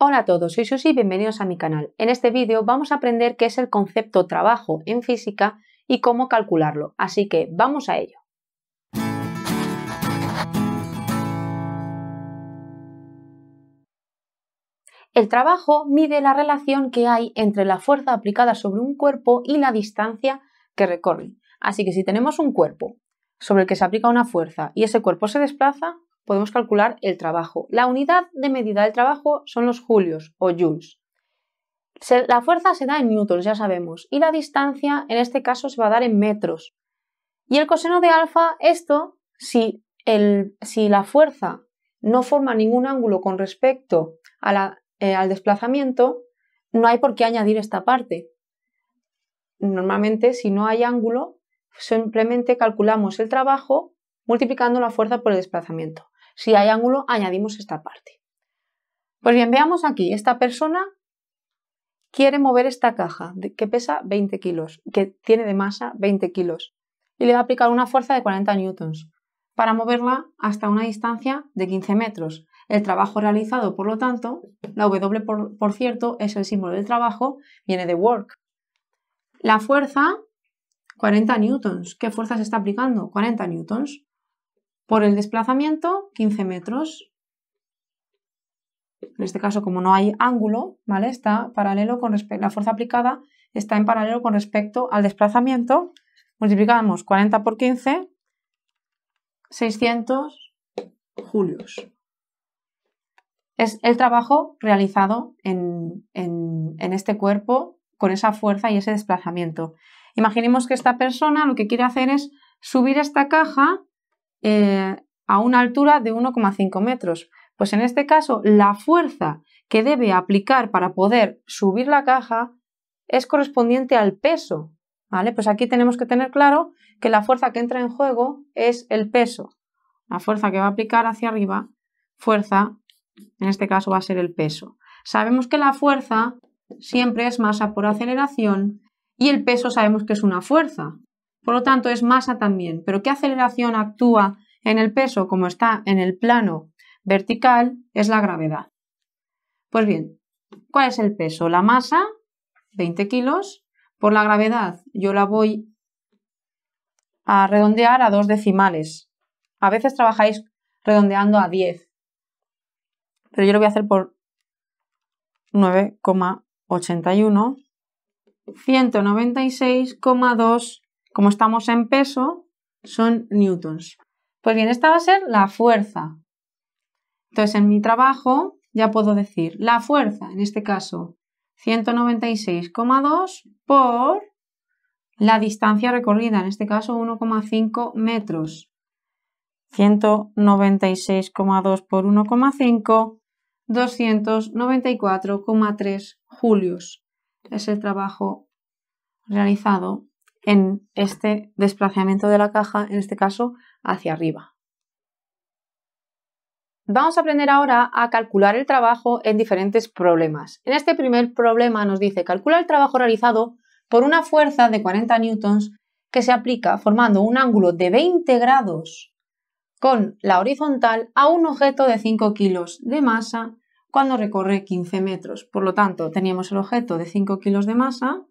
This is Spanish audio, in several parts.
Hola a todos, soy Susi y bienvenidos a mi canal. En este vídeo vamos a aprender qué es el concepto trabajo en física y cómo calcularlo, así que vamos a ello. El trabajo mide la relación que hay entre la fuerza aplicada sobre un cuerpo y la distancia que recorre. Así que si tenemos un cuerpo sobre el que se aplica una fuerza y ese cuerpo se desplaza, podemos calcular el trabajo. La unidad de medida del trabajo son los julios o joules. La fuerza se da en newtons, ya sabemos, y la distancia en este caso se va a dar en metros. Y el coseno de alfa, esto, si, la fuerza no forma ningún ángulo con respecto eh, al desplazamiento, no hay por qué añadir esta parte. Normalmente, si no hay ángulo, simplemente calculamos el trabajo multiplicando la fuerza por el desplazamiento. Si hay ángulo, añadimos esta parte. Pues bien, veamos aquí, esta persona quiere mover esta caja que pesa 20 kilos, que tiene de masa 20 kilos, y le va a aplicar una fuerza de 40 newtons para moverla hasta una distancia de 15 metros. El trabajo realizado, por lo tanto, la W, por, cierto, es el símbolo del trabajo, viene de work. La fuerza, 40 newtons. ¿Qué fuerza se está aplicando? 40 newtons. Por el desplazamiento, 15 metros. En este caso, como no hay ángulo, ¿vale? Está paralelo con respecto, la fuerza aplicada está en paralelo con respecto al desplazamiento. Multiplicamos 40 por 15, 600 julios. Es el trabajo realizado en, en este cuerpo con esa fuerza y ese desplazamiento. Imaginemos que esta persona lo que quiere hacer es subir esta caja eh, a una altura de 1,5 metros. Pues en este caso, la fuerza que debe aplicar para poder subir la caja es correspondiente al peso. ¿Vale? Pues aquí tenemos que tener claro que la fuerza que entra en juego es el peso. La fuerza que va a aplicar hacia arriba, fuerza, en este caso va a ser el peso. Sabemos que la fuerza siempre es masa por aceleración y el peso sabemos que es una fuerza. Por lo tanto, es masa también. Pero ¿qué aceleración actúa en el peso como está en el plano vertical? Es la gravedad. Pues bien, ¿cuál es el peso? La masa, 20 kilos, por la gravedad yo la voy a redondear a dos decimales. A veces trabajáis redondeando a 10, pero yo lo voy a hacer por 9,81, 196,2 como estamos en peso, son newtons. Pues bien, esta va a ser la fuerza. Entonces, en mi trabajo ya puedo decir la fuerza, en este caso, 196,2 por la distancia recorrida, en este caso 1,5 metros. 196,2 por 1,5, 294,3 julios. Es el trabajo realizado en este desplazamiento de la caja, en este caso hacia arriba. Vamos a aprender ahora a calcular el trabajo en diferentes problemas. En este primer problema nos dice calcula el trabajo realizado por una fuerza de 40 newtons que se aplica formando un ángulo de 20 grados con la horizontal a un objeto de 5 kilos de masa cuando recorre 15 metros. Por lo tanto, teníamos el objeto de 5 kilos de masa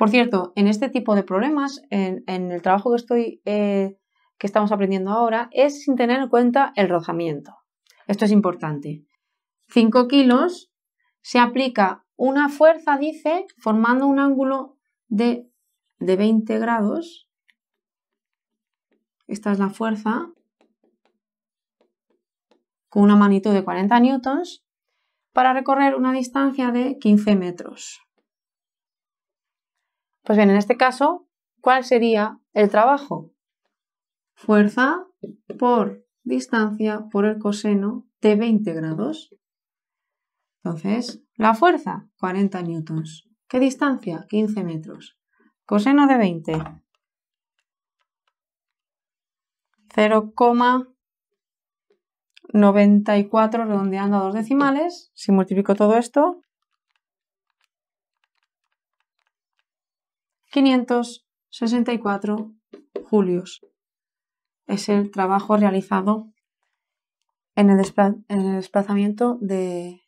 por cierto, en este tipo de problemas, en, el trabajo que eh, que estamos aprendiendo ahora, es sin tener en cuenta el rozamiento. Esto es importante. 5 kilos se aplica una fuerza, dice, formando un ángulo de, de 20 grados. Esta es la fuerza con una magnitud de 40 newtons para recorrer una distancia de 15 metros. Pues bien, en este caso, ¿cuál sería el trabajo? Fuerza por distancia por el coseno de 20 grados. Entonces, la fuerza, 40 newtons. ¿Qué distancia? 15 metros. Coseno de 20. 0,94 redondeando a dos decimales. Si multiplico todo esto, 564 julios. Es el trabajo realizado en el, desplazamiento de,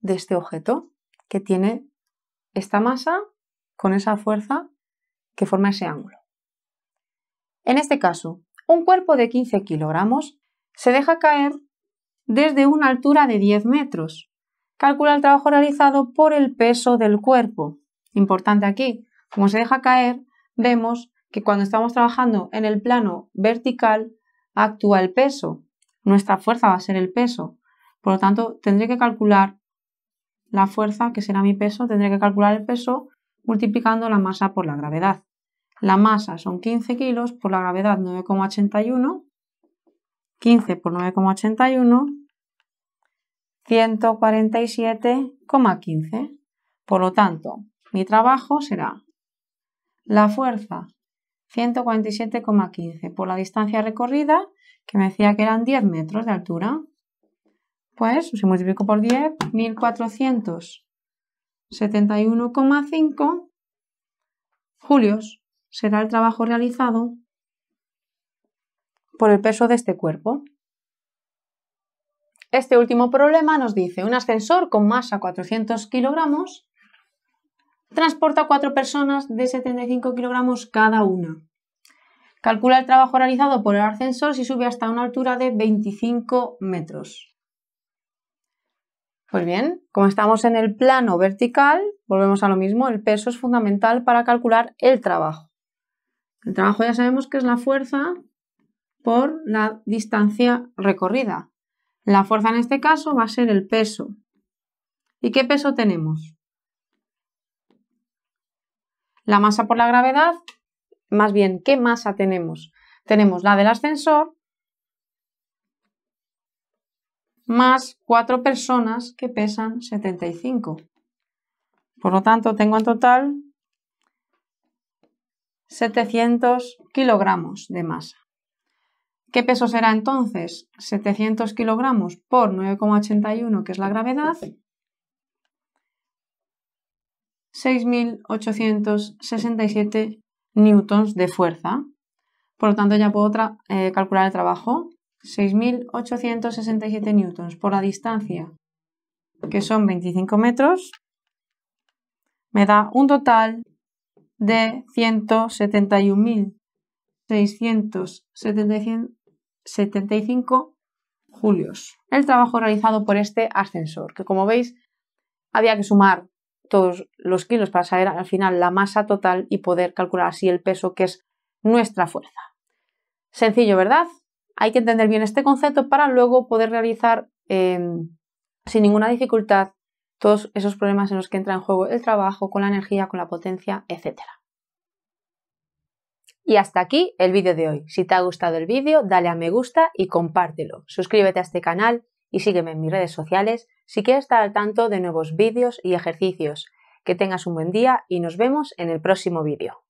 de este objeto que tiene esta masa con esa fuerza que forma ese ángulo. En este caso, un cuerpo de 15 kilogramos se deja caer desde una altura de 10 metros. Calcula el trabajo realizado por el peso del cuerpo. Importante aquí, como se deja caer, vemos que cuando estamos trabajando en el plano vertical, actúa el peso. Nuestra fuerza va a ser el peso. Por lo tanto, tendré que calcular la fuerza, que será mi peso, tendré que calcular el peso multiplicando la masa por la gravedad. La masa son 15 kilos por la gravedad 9,81. 15 por 9,81, 147,15. Por lo tanto, mi trabajo será la fuerza, 147,15 por la distancia recorrida, que me decía que eran 10 metros de altura. Pues se multiplicó por 10, 1471,5 julios será el trabajo realizado por el peso de este cuerpo. Este último problema nos dice un ascensor con masa 400 kilogramos Transporta cuatro personas de 75 kilogramos cada una. Calcula el trabajo realizado por el ascensor si sube hasta una altura de 25 metros. Pues bien, como estamos en el plano vertical, volvemos a lo mismo, el peso es fundamental para calcular el trabajo. El trabajo ya sabemos que es la fuerza por la distancia recorrida. La fuerza en este caso va a ser el peso. ¿Y qué peso tenemos? La masa por la gravedad, más bien, ¿qué masa tenemos? Tenemos la del ascensor más cuatro personas que pesan 75. Por lo tanto, tengo en total 700 kilogramos de masa. ¿Qué peso será entonces? 700 kilogramos por 9,81, que es la gravedad, 6.867 newtons de fuerza. Por lo tanto, ya puedo eh, calcular el trabajo. 6.867 newtons por la distancia, que son 25 metros, me da un total de 171.675 julios. El trabajo realizado por este ascensor, que como veis, había que sumar todos los kilos para saber al final la masa total y poder calcular así el peso que es nuestra fuerza. Sencillo, ¿verdad? Hay que entender bien este concepto para luego poder realizar em, sin ninguna dificultad todos esos problemas en los que entra en juego el trabajo, con la energía, con la potencia, etc. Y hasta aquí el vídeo de hoy. Si te ha gustado el vídeo, dale a me gusta y compártelo. Suscríbete a este canal y sígueme en mis redes sociales si quieres estar al tanto de nuevos vídeos y ejercicios. Que tengas un buen día y nos vemos en el próximo vídeo.